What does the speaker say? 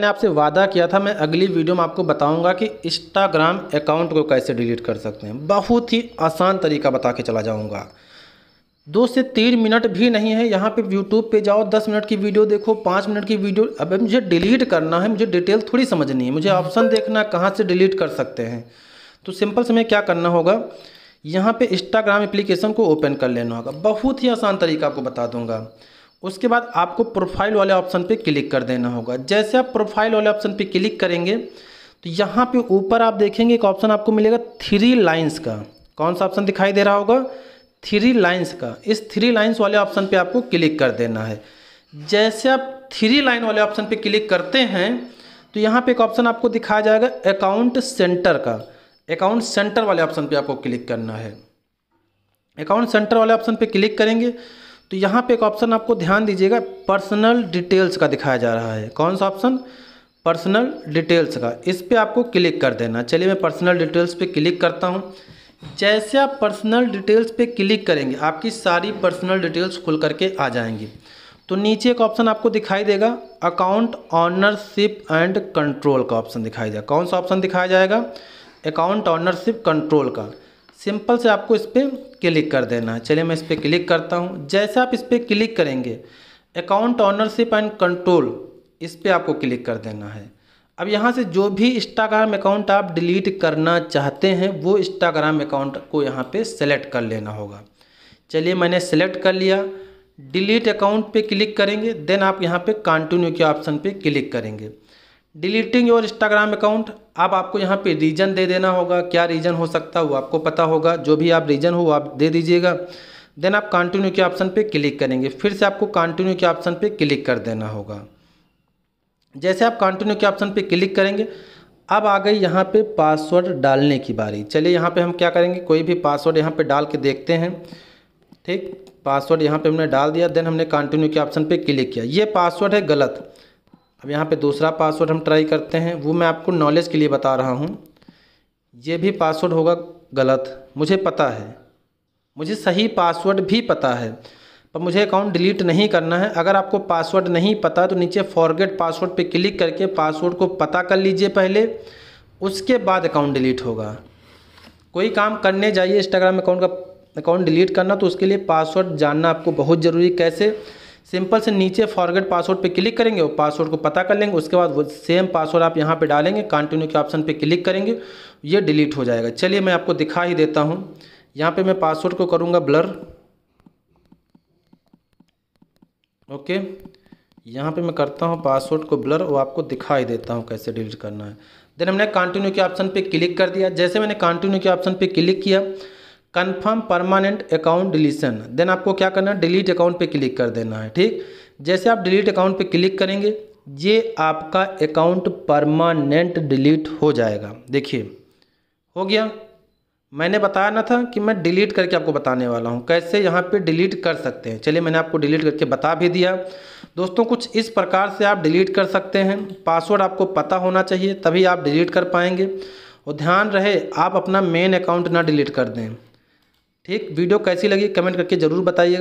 मैंने आपसे वादा किया था मैं अगली वीडियो में आपको बताऊंगा कि इंस्टाग्राम अकाउंट को कैसे डिलीट कर सकते हैं बहुत ही आसान तरीका बता के चला जाऊंगा दो से तीन मिनट भी नहीं है यहाँ पे यूट्यूब पे जाओ दस मिनट की वीडियो देखो पाँच मिनट की वीडियो अब मुझे डिलीट करना है मुझे डिटेल थोड़ी समझनी है मुझे ऑप्शन देखना है कहाँ से डिलीट कर सकते हैं तो सिंपल से क्या करना होगा यहाँ पर इंस्टाग्राम एप्लीकेशन को ओपन कर लेना होगा बहुत ही आसान तरीका आपको बता दूँगा उसके बाद आपको प्रोफाइल वाले ऑप्शन पे क्लिक कर देना होगा जैसे आप प्रोफाइल वाले ऑप्शन पे क्लिक करेंगे तो यहाँ पे ऊपर आप देखेंगे एक ऑप्शन आपको मिलेगा थ्री लाइंस का कौन सा ऑप्शन दिखाई दे रहा होगा थ्री लाइंस का इस थ्री लाइंस वाले ऑप्शन पे आपको क्लिक कर देना है जैसे आप थ्री लाइन वाले ऑप्शन पर क्लिक करते हैं तो यहाँ पर एक ऑप्शन आपको दिखाया जाएगा अकाउंट सेंटर का अकाउंट सेंटर वाले ऑप्शन पर आपको क्लिक करना है अकाउंट सेंटर वाले ऑप्शन पर क्लिक करेंगे तो यहाँ पे एक ऑप्शन आपको ध्यान दीजिएगा पर्सनल डिटेल्स का दिखाया जा रहा है कौन सा ऑप्शन पर्सनल डिटेल्स का इस पर आपको क्लिक कर देना चलिए मैं पर्सनल डिटेल्स पे क्लिक करता हूँ जैसे आप पर्सनल डिटेल्स पे क्लिक करेंगे आपकी सारी पर्सनल डिटेल्स खुल करके आ जाएंगी तो नीचे एक ऑप्शन आपको दिखाई देगा अकाउंट ऑनरशिप एंड कंट्रोल का ऑप्शन दिखाई देगा कौन सा ऑप्शन दिखाया जाएगा अकाउंट ऑनरशिप कंट्रोल का सिंपल से आपको इस पर क्लिक कर देना है चलिए मैं इस पर क्लिक करता हूँ जैसे आप इस पर क्लिक करेंगे अकाउंट ऑनरशिप एंड कंट्रोल इस पर आपको क्लिक कर देना है अब यहाँ से जो भी इंस्टाग्राम अकाउंट आप डिलीट करना चाहते हैं वो इंस्टाग्राम अकाउंट को यहाँ पे सेलेक्ट कर लेना होगा चलिए मैंने सेलेक्ट कर लिया डिलीट अकाउंट पे क्लिक करेंगे देन आप यहाँ पे कंटिन्यू के ऑप्शन पे क्लिक करेंगे डिलीटिंग योर इंस्टाग्राम अकाउंट अब आपको यहाँ पे रीज़न दे देना होगा क्या रीज़न हो सकता है वो आपको पता होगा जो भी आप रीज़न हो आप दे दीजिएगा देन आप कंटिन्यू के ऑप्शन पे क्लिक करेंगे फिर से आपको कंटिन्यू के ऑप्शन पे क्लिक कर देना होगा जैसे आप कंटिन्यू के ऑप्शन पे क्लिक करेंगे अब आ गई यहाँ पे पासवर्ड डालने की बारी चलिए यहाँ पे हम क्या करेंगे कोई भी पासवर्ड यहाँ पे डाल के देखते हैं ठीक पासवर्ड यहाँ पे हमने डाल दिया देन हमने कंटिन्यू के ऑप्शन पे क्लिक किया ये पासवर्ड है गलत अब यहाँ पे दूसरा पासवर्ड हम ट्राई करते हैं वो मैं आपको नॉलेज के लिए बता रहा हूँ ये भी पासवर्ड होगा गलत मुझे पता है मुझे सही पासवर्ड भी पता है पर मुझे अकाउंट डिलीट नहीं करना है अगर आपको पासवर्ड नहीं पता तो नीचे फॉरगेट पासवर्ड पे क्लिक करके पासवर्ड को पता कर लीजिए पहले उसके बाद अकाउंट डिलीट होगा कोई काम करने जाइए इंस्टाग्राम अकाउंट का अकाउंट डिलीट करना तो उसके लिए पासवर्ड जानना आपको बहुत ज़रूरी कैसे सिंपल से नीचे फॉरगेट पासवर्ड पे क्लिक करेंगे और पासवर्ड को पता कर लेंगे उसके बाद वो सेम पासवर्ड आप यहाँ पे डालेंगे कंटिन्यू के ऑप्शन पे क्लिक करेंगे ये डिलीट हो जाएगा चलिए मैं आपको दिखा ही देता हूँ यहाँ पे मैं पासवर्ड को करूँगा ब्लर ओके यहाँ पे मैं करता हूँ पासवर्ड को ब्लर और आपको दिखा ही देता हूँ कैसे डिलीट करना है देन हमने कंटिन्यू के ऑप्शन पर क्लिक कर दिया जैसे मैंने कंटिन्यू के ऑप्शन पर क्लिक किया confirm permanent account deletion then आपको क्या करना है डिलीट अकाउंट पर क्लिक कर देना है ठीक जैसे आप डिलीट अकाउंट पर क्लिक करेंगे ये आपका अकाउंट परमानेंट डिलीट हो जाएगा देखिए हो गया मैंने बताया ना था कि मैं डिलीट करके आपको बताने वाला हूँ कैसे यहाँ पे डिलीट कर सकते हैं चलिए मैंने आपको डिलीट करके बता भी दिया दोस्तों कुछ इस प्रकार से आप डिलीट कर सकते हैं पासवर्ड आपको पता होना चाहिए तभी आप डिलीट कर पाएंगे और ध्यान रहे आप अपना मेन अकाउंट ना डिलीट कर दें ठीक वीडियो कैसी लगी कमेंट करके ज़रूर बताइएगा